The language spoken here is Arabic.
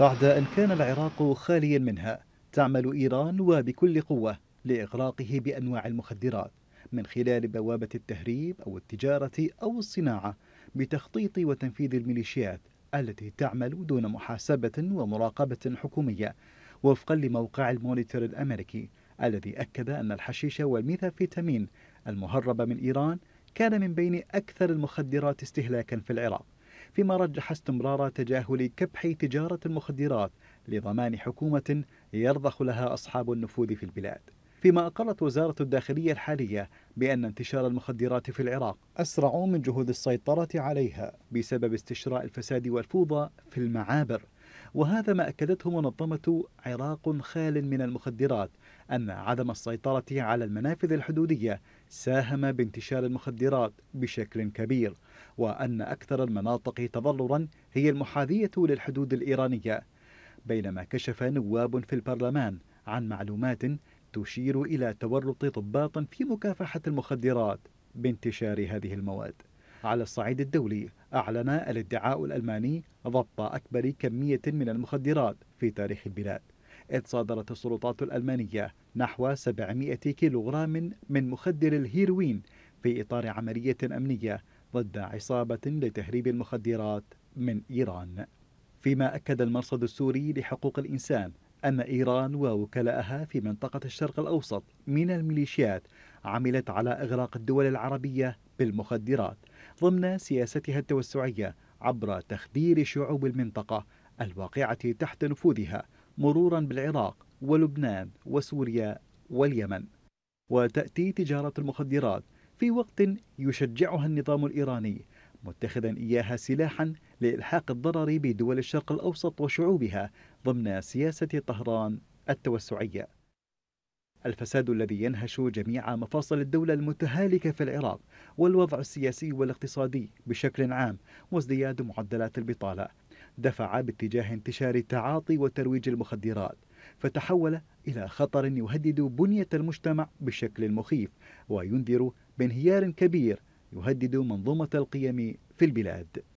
بعد أن كان العراق خاليا منها تعمل إيران وبكل قوة لإغراقه بأنواع المخدرات من خلال بوابة التهريب أو التجارة أو الصناعة بتخطيط وتنفيذ الميليشيات التي تعمل دون محاسبة ومراقبة حكومية وفقا لموقع المونيتور الأمريكي الذي أكد أن الحشيش والميثافيتامين المهرب من إيران كان من بين أكثر المخدرات استهلاكا في العراق فيما رجح استمرار تجاهل كبح تجارة المخدرات لضمان حكومة يرضخ لها أصحاب النفوذ في البلاد فيما أقرت وزارة الداخلية الحالية بأن انتشار المخدرات في العراق أسرع من جهود السيطرة عليها بسبب استشراء الفساد والفوضى في المعابر وهذا ما أكدته منظمة عراق خال من المخدرات أن عدم السيطرة على المنافذ الحدودية ساهم بانتشار المخدرات بشكل كبير وأن أكثر المناطق تضررا هي المحاذية للحدود الإيرانية بينما كشف نواب في البرلمان عن معلومات تشير إلى تورط ضباط في مكافحة المخدرات بانتشار هذه المواد على الصعيد الدولي أعلن الادعاء الألماني ضبط أكبر كمية من المخدرات في تاريخ البلاد إذ صادرت السلطات الألمانية نحو 700 كيلوغرام من مخدر الهيروين في إطار عملية أمنية ضد عصابة لتهريب المخدرات من إيران فيما أكد المرصد السوري لحقوق الإنسان أن إيران ووكلاءها في منطقة الشرق الأوسط من الميليشيات عملت على إغراق الدول العربية بالمخدرات ضمن سياستها التوسعية عبر تخدير شعوب المنطقة الواقعة تحت نفوذها مرورا بالعراق ولبنان وسوريا واليمن وتأتي تجارة المخدرات في وقت يشجعها النظام الإيراني متخذا إياها سلاحا لإلحاق الضرر بدول الشرق الأوسط وشعوبها ضمن سياسة طهران التوسعية الفساد الذي ينهش جميع مفاصل الدولة المتهالكة في العراق والوضع السياسي والاقتصادي بشكل عام وازدياد معدلات البطالة دفع باتجاه انتشار تعاطي وترويج المخدرات فتحول إلى خطر يهدد بنية المجتمع بشكل مخيف وينذر بانهيار كبير يهدد منظومة القيم في البلاد